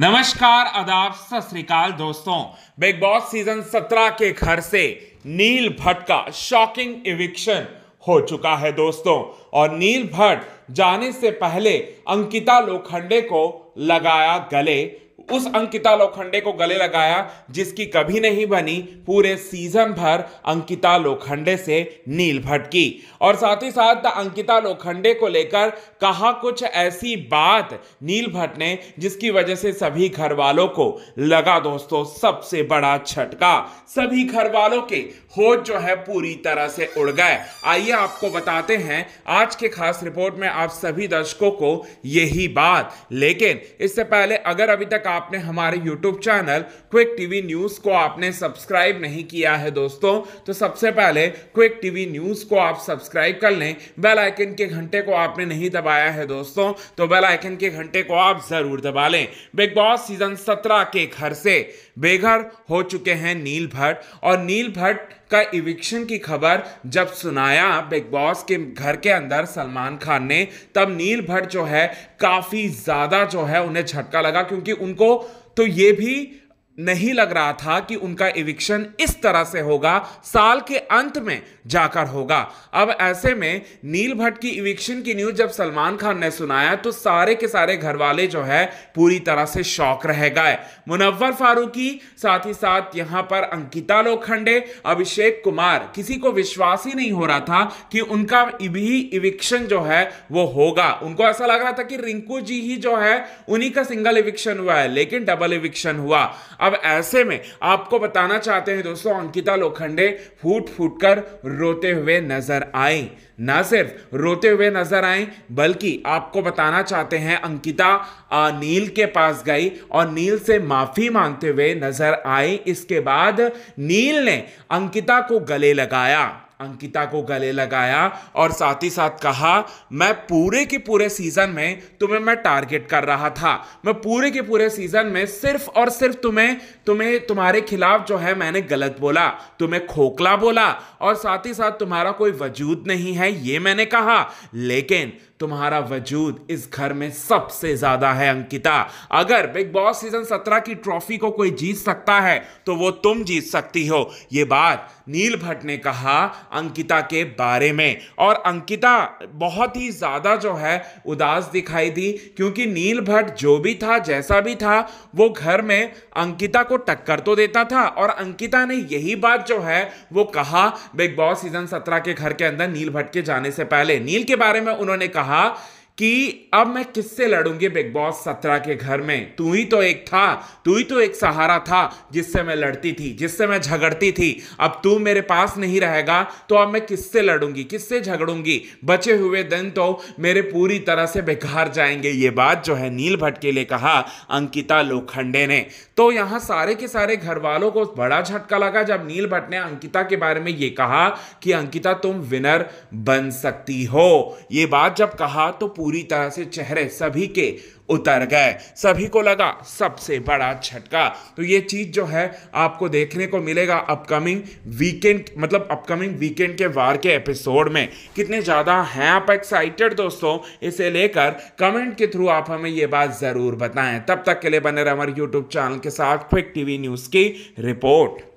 नमस्कार आदाब सत दोस्तों बिग बॉस सीजन 17 के घर से नील भट्ट का शॉकिंग इविक्शन हो चुका है दोस्तों और नील भट्ट जाने से पहले अंकिता लोखंडे को लगाया गले उस अंकिता लोखंडे को गले लगाया जिसकी कभी नहीं बनी पूरे सीजन भर अंकिता लोखंडे से नील भटकी और साथ ही साथ अंकिता लोखंडे को लेकर कहा कुछ ऐसी बात नील भट्ट ने जिसकी वजह से सभी घर वालों को लगा दोस्तों सबसे बड़ा छटका सभी घर वालों के होश जो है पूरी तरह से उड़ गए आइए आपको बताते हैं आज के खास रिपोर्ट में आप सभी दर्शकों को यही बात लेकिन इससे पहले अगर अभी तक आपने हमारे YouTube channel Quick TV news को आपने सब्सक्राइब नहीं किया है दोस्तों तो सबसे पहले क्विक टीवी न्यूज़ को आप सब्सक्राइब कर लें बेल आइकन के घंटे को आपने नहीं दबाया है दोस्तों तो बेल आइकन के घंटे को आप ज़रूर दबा लें बिग बॉस सीजन सत्रह के घर से बेघर हो चुके हैं नील भट्ट और नील भट्ट का इविक्शन की खबर जब सुनाया बिग बॉस के घर के अंदर सलमान खान ने तब नील भट्ट जो है काफ़ी ज़्यादा जो है उन्हें झटका लगा क्योंकि उनको तो ये भी नहीं लग रहा था कि उनका इविक्शन इस तरह से होगा साल के अंत में जाकर होगा अब ऐसे में नील भट्ट की इविक्शन की न्यूज़ जब सलमान खान ने सुनाया तो सारे के सारे घर वाले जो है पूरी तरह से शौक रह गए मुनव्वर फारूकी साथ ही साथ यहां पर अंकिता लोखंडे अभिषेक कुमार किसी को विश्वास ही नहीं हो रहा था कि उनका भी इविक्शन जो है वो होगा उनको ऐसा लग रहा था कि रिंकू जी ही जो है उन्हीं का सिंगल इविक्शन हुआ है लेकिन डबल इविक्शन हुआ अब ऐसे में आपको बताना चाहते हैं दोस्तों अंकिता लोखंडे फूट फूट कर रोते हुए नजर आए ना सिर्फ रोते हुए नजर आए बल्कि आपको बताना चाहते हैं अंकिता नील के पास गई और नील से माफी मांगते हुए नजर आई इसके बाद नील ने अंकिता को गले लगाया अंकिता को गले लगाया और साथ ही साथ कहा मैं पूरे के पूरे सीजन में तुम्हें मैं टारगेट कर रहा था मैं पूरे के पूरे सीजन में सिर्फ और सिर्फ तुम्हें तुम्हें तुम्हारे खिलाफ जो है मैंने गलत बोला तुम्हें खोखला बोला और साथ ही साथ तुम्हारा कोई वजूद नहीं है ये मैंने कहा लेकिन तुम्हारा वजूद इस घर में सबसे ज़्यादा है अंकिता अगर बिग बॉस सीजन सत्रह की ट्रॉफी को कोई जीत सकता है तो वो तुम जीत सकती हो ये बात नील भट्ट ने कहा अंकिता के बारे में और अंकिता बहुत ही ज़्यादा जो है उदास दिखाई दी क्योंकि नील भट्ट जो भी था जैसा भी था वो घर में अंकिता को टक्कर तो देता था और अंकिता ने यही बात जो है वो कहा बिग बॉस सीजन सत्रह के घर के अंदर नील भट्ट के जाने से पहले नील के बारे में उन्होंने कहा कहा कि अब मैं किससे लड़ूंगी बिग बॉस सत्रह के घर में तू ही तो एक था तू ही तो एक सहारा था जिससे मैं लड़ती थी जिससे मैं झगड़ती थी अब तू मेरे पास नहीं रहेगा तो अब मैं किससे लड़ूंगी किससे झगड़ूंगी बचे हुए दिन तो मेरे पूरी तरह से बेकार जाएंगे ये बात जो है नील भट्ट के लिए कहा अंकिता लोखंडे ने तो यहाँ सारे के सारे घर वालों को बड़ा झटका लगा जब नील भट्ट ने अंकिता के बारे में ये कहा कि अंकिता तुम विनर बन सकती हो ये बात जब कहा तो पूरी तरह से चेहरे सभी के उतर गए सभी को लगा सबसे बड़ा झटका तो ये चीज़ जो है आपको देखने को मिलेगा अपकमिंग वीकेंड मतलब अपकमिंग वीकेंड के वार के एपिसोड में कितने ज़्यादा हैं आप एक्साइटेड दोस्तों इसे लेकर कमेंट के थ्रू आप हमें ये बात ज़रूर बताएं तब तक के लिए बने रहे हमारे यूट्यूब चैनल के साथ क्विक टीवी न्यूज़ की रिपोर्ट